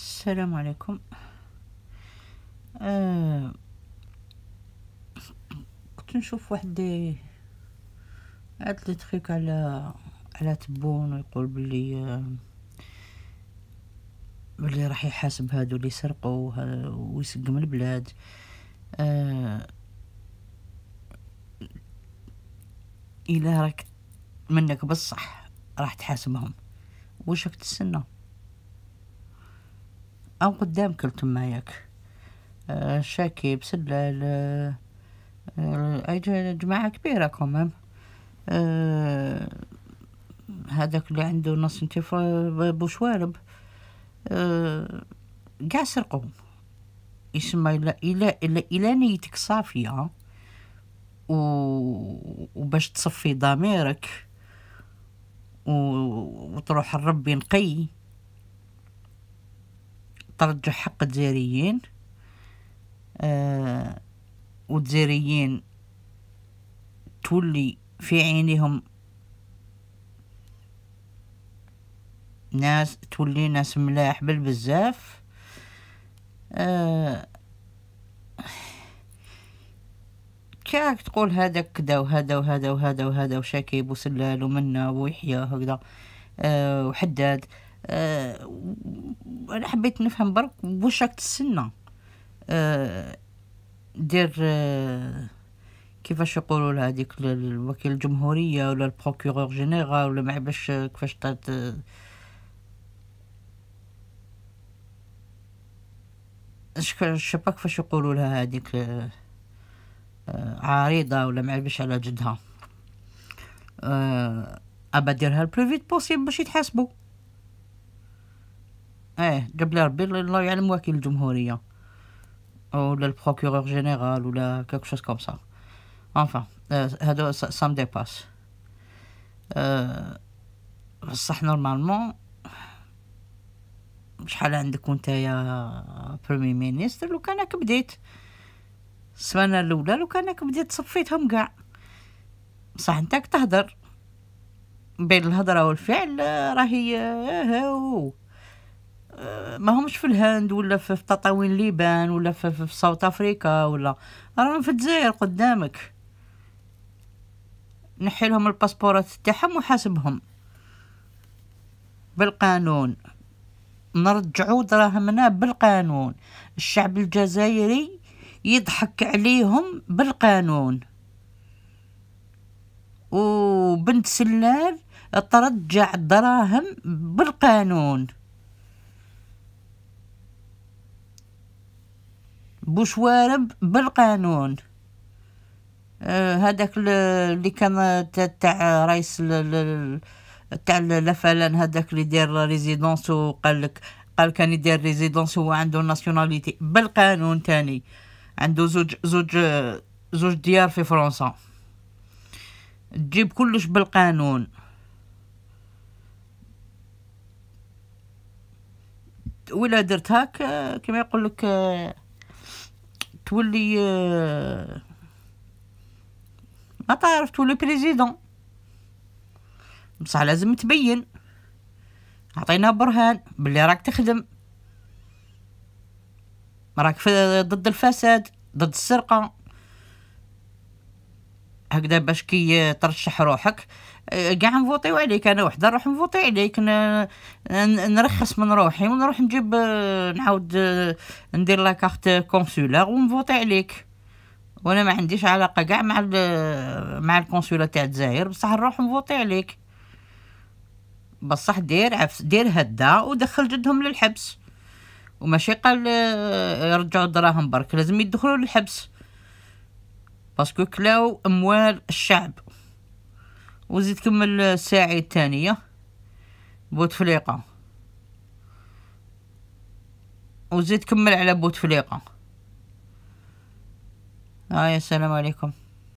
السلام عليكم آه كنت نشوف واحد دي هاد لي على على تبون ويقول بلي بلي راح يحاسب هادو اللي سرقوا ويسقم البلاد آه الا راك منك بالصح راح تحاسبهم واش راك تستنى أو قدامك التماياك آه، شاكيب سلال آه، أي جماعة كبيرة كمام آه، هذاك اللي عنده نص انتفاع بوشوارب قاع سرقو يسمى إلا إلا إلا, إلا نيتك صافية و... وباش تصفي ضميرك و... وتروح لربي نقي ترجح حق الجزائريين آه والجزائريين تولي في عينهم ناس تولي ناس ملاح بالبزاف آه كاك تقول هذا كدا وهذا وهذا وهذا وهذا وشاكيب وسلال ومنا ويحيى هكذا آه وحداد آه انا حبيت نفهم برك واش راك تستنى آه دير آه كيفاش يقولوا لها هذيك الوكيل الجمهوريه ولا البروكيور جينيرال ولا ما عرفش كيفاش تات شبا كيفاش يقولوا لها هذيك آه, آه، عريضه ولا ما عرفش على جدها آه ابا ديرها البريفيت بوسيبل باش يتحاسبوا ايه قبل ربي الله يعلم وكيل الجمهوريه لا البروكيورور جينيرال ولا كلكو شوز كوم سا انفا آه، هادو سام ديباس أه بصح نورمالمون شحال عندك ونتايا برومي مينيستر لو كانك بديت السمانه الاولى لو كانك بديت صفيتهم كاع بصح نتاك تهدر بين الهضره والفعل آه، راهي آه، هاو ما همش في الهند ولا في تطاوين ليبان ولا في, في ساوت افريكا ولا راهم في الجزائر قدامك نحي لهم الباسبورات تاعهم وحاسبهم بالقانون نرجعوا دراهمنا بالقانون الشعب الجزائري يضحك عليهم بالقانون وبنت سلال ترجع الدراهم بالقانون بوشوارب بالقانون آه، هذاك اللي كان تاع رئيس تاع لفلان هذاك اللي دار ريزيدونس وقال لك قال كان يدير ريزيدونس هو عنده ناسيوناليتي بالقانون تاني عنده زوج زوج زوج ديار في فرنسا تجيب كلش بالقانون ولا درت هاك آه، كما يقول لك آه، تولي آه، ما تعرف تولي بريزيدون بصح لازم تبين عطينا برهان بلي راك تخدم راك ضد الفساد ضد السرقه هكذا باش كي ترشح روحك كاع آه، نفوطيو عليك انا وحده نروح نفوطي عليك نرخص من روحي ونروح نجيب آه، نعاود آه، ندير لا كارت كونسولار ونفوطي عليك وانا ما عنديش علاقه كاع مع مع الكونسولا تاع الجزائر بصح نروح نفوطي عليك بصح دير عفس دير هدا ودخل جدهم للحبس وماشي قال يرجعوا الدراهم برك لازم يدخلوا للحبس باسكو كلاو اموال الشعب وزيد كمل الساعي الثانيه بوتفليقه وزيد كمل على بوتفليقه ها آه يا سلام عليكم